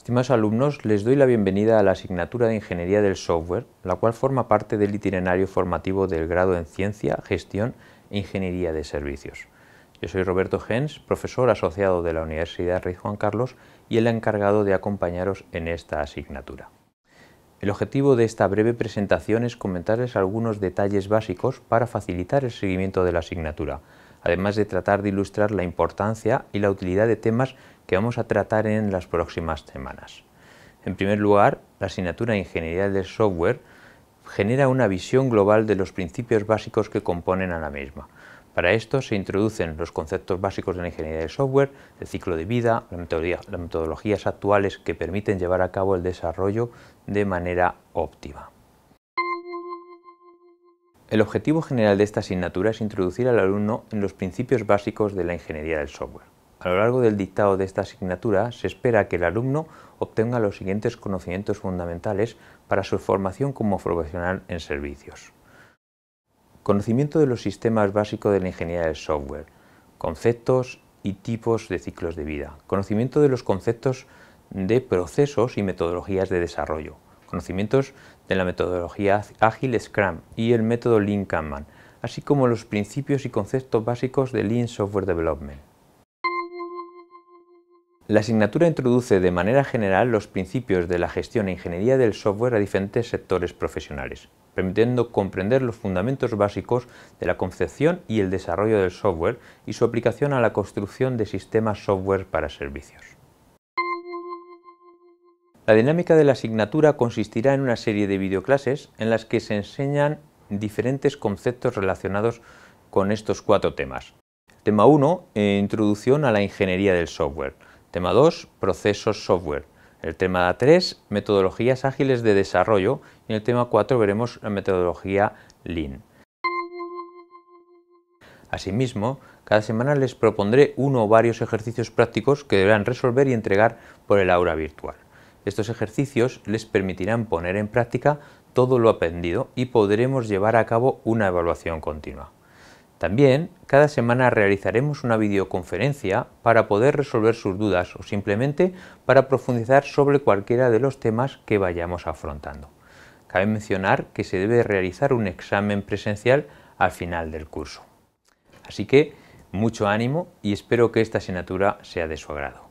Estimados alumnos, les doy la bienvenida a la asignatura de Ingeniería del Software, la cual forma parte del itinerario formativo del grado en Ciencia, Gestión e Ingeniería de Servicios. Yo soy Roberto Gens, profesor asociado de la Universidad Rey Juan Carlos y el encargado de acompañaros en esta asignatura. El objetivo de esta breve presentación es comentarles algunos detalles básicos para facilitar el seguimiento de la asignatura, además de tratar de ilustrar la importancia y la utilidad de temas que vamos a tratar en las próximas semanas. En primer lugar, la asignatura de Ingeniería del Software genera una visión global de los principios básicos que componen a la misma. Para esto se introducen los conceptos básicos de la ingeniería del software, el ciclo de vida, las metodologías actuales que permiten llevar a cabo el desarrollo de manera óptima. El objetivo general de esta asignatura es introducir al alumno en los principios básicos de la ingeniería del software. A lo largo del dictado de esta asignatura se espera que el alumno obtenga los siguientes conocimientos fundamentales para su formación como profesional en servicios. Conocimiento de los sistemas básicos de la ingeniería del software, conceptos y tipos de ciclos de vida, conocimiento de los conceptos de procesos y metodologías de desarrollo, conocimientos de la metodología ágil Scrum y el método Lean Kanban, así como los principios y conceptos básicos de Lean Software Development. La asignatura introduce de manera general los principios de la gestión e ingeniería del software a diferentes sectores profesionales, permitiendo comprender los fundamentos básicos de la concepción y el desarrollo del software y su aplicación a la construcción de sistemas software para servicios. La dinámica de la asignatura consistirá en una serie de videoclases en las que se enseñan diferentes conceptos relacionados con estos cuatro temas. Tema 1. Eh, introducción a la ingeniería del software. Tema 2, procesos software. El tema 3, metodologías ágiles de desarrollo. Y en el tema 4 veremos la metodología Lean. Asimismo, cada semana les propondré uno o varios ejercicios prácticos que deberán resolver y entregar por el aula virtual. Estos ejercicios les permitirán poner en práctica todo lo aprendido y podremos llevar a cabo una evaluación continua. También, cada semana realizaremos una videoconferencia para poder resolver sus dudas o simplemente para profundizar sobre cualquiera de los temas que vayamos afrontando. Cabe mencionar que se debe realizar un examen presencial al final del curso. Así que, mucho ánimo y espero que esta asignatura sea de su agrado.